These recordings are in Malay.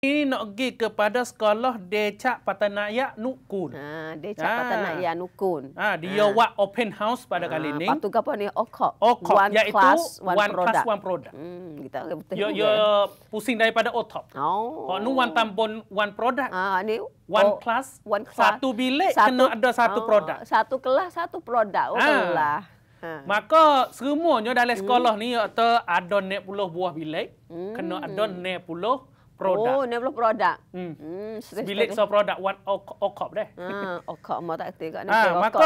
Ini nak pergi kepada sekolah Decak Patanaya Nukun. Ha, Decak ha. Patanaya ah. Nukun. Ha, dia ha. buat open house pada ha. kali ni. Patu apa ni? Okok. Okok. One iaitu class, one, one product. class, one product. Hmm, kita akan betul. Yo, yo, pusing daripada otop. Oh. Kalau nu one tambon, one product. Ha, ni One oh, class, one class, satu bilik satu, kena ada satu oh, produk. Satu kelas, satu produk. Oh, ha. Allah. Ha. Maka semuanya dalam sekolah hmm. ni atau ada 90 buah bilik, hmm. kena ada 90 Produk. Oh, ni belum produk. Hmm. hmm Bilik so produk one okop deh. Ah, okop mah tak tiga ni. Ah, maka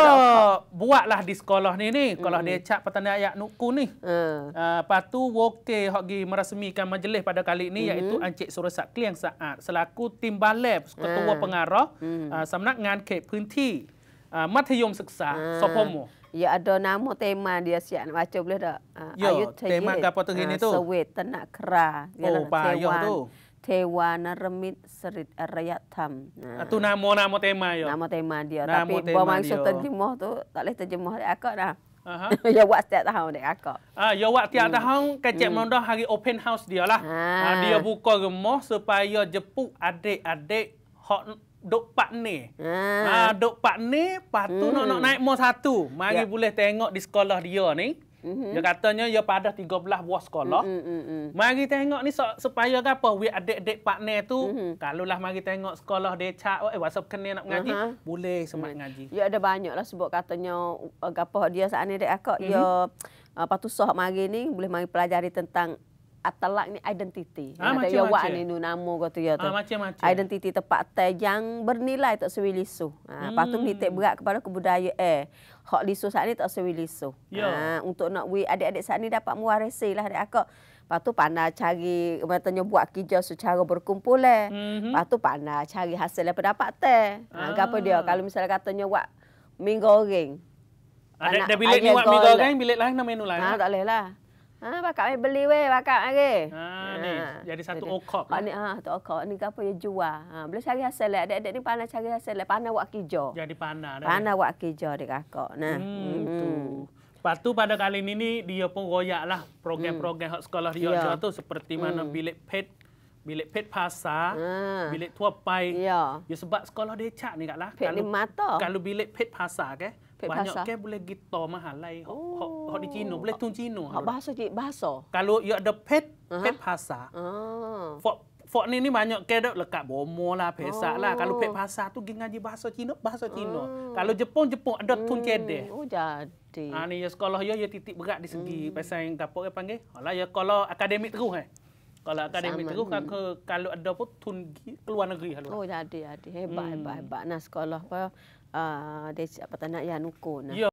buatlah di sekolah ni ni. Kalau hmm. dia cak petani ayak nukun ni. Hmm. Ah, ah patu woke hoki merasmikan majlis pada kali ini hmm. iaitu Encik Surasat yang Saat selaku tim balai ketua hmm. pengarah hmm. Ah, samnak ngan ke pinti. Ah, Matiyom seksa, hmm. sopomo. Ya ada nama tema dia siap nak baca boleh tak? Ya, tema kapal tu Sewet, tenak kera. Oh, payah tu. Tewa naremit serit arayat eh, tam. nama ah, nama tema yo. Nama tema dia. Tapi bawa maksud terjemah tu tak boleh terjemah dia akak dah. Uh dek aku. Ah, uh, ya buat hmm. hmm. hari open house dia lah. Ah, ah. dia buka rumah supaya jepuk adik-adik hok dok pak ni. dok pak ni patu hmm. naik mo satu. Mari ya. boleh tengok di sekolah dia ni. Mhm. Dia katanya dia ya pada 13 buah sekolah. Mm-hmm. Mari tengok ni so, supaya apa? We adik-adik partner tu. Mm-hmm. Kalau lah mari tengok sekolah dia cak. eh, WhatsApp kena nak mengaji. Uh-huh. Boleh semak mm. ngaji. Ya ada banyak lah sebab katanya. Uh, apa dia saat ni dek akak. Mm-hmm. Ya, dia uh, eh, patut sok mari ni. Boleh mari pelajari tentang atalak ni identiti. Ha, ada ya wak ni nu nama kata ya tu. Ha, Identiti tempat tai yang bernilai tak sewi lisu. Ha, hmm. patut nitik berat kepada kebudayaan eh. Hak lisu saat ni tak sewi lisu. Ha, untuk nak we adik-adik saat ni dapat mewarisi lah adik akak. Patu tu cari matanya buat kerja secara berkumpul lah. Mm -hmm. Lepas tu cari hasil yang pendapat teh. Ha, ah. apa dia kalau misalnya katanya buat mie goreng. Ada, bilik ni buat mie goreng, bilik lain namanya nulang. Ha, tak boleh lah. Ha, bakat main beli weh, bakat lagi. Ha, ha, ni, jadi satu okok. Ha, lah. ni, ha, satu okok. Ni apa yang jual. Ha, boleh cari hasil lah. Adik-adik ni panah cari hasil lah. Panah buat kerja. Jadi panah. Dah. Panah buat kerja dia kakak. Nah. Hmm, hmm. Lepas pada kali ini, ni, dia pun royak lah program-program hmm. sekolah dia yeah. tu. Seperti mana hmm. bilik pet bilik pet pasar, ha. bilik tua pai. Ya. ya. sebab sekolah dia cak ni katlah. Pet lima Kalau bilik pet pasar ke, pet banyak pasar. ke boleh gitu mahal lain. Oh. Hok, hok, hok oh. di Cina, boleh tung Cina. Hok bahasa je, bahasa. Kalau you ada pet, pet uh-huh. pasar. Oh. Ah. For, for ni ni banyak ke dok lekat bomo lah, pesak oh. lah. Kalau pet oh. pasar tu gengan je bahasa Cina, bahasa Cina. Oh. Kalau Jepun, Jepun ada Tun hmm. cede. Oh, jadi. Ah ni ya sekolah ya ya titik berat di segi hmm. pasal yang kapok ke panggil. Alah ya kalau akademik terus eh. Kalau akademik terus hmm. ke kalau ada pun tun keluar negeri halu. Oh ada ada hebat hmm. hebat hebat nah sekolah apa uh, dia apa tanah yang nukun. Nah. Ya.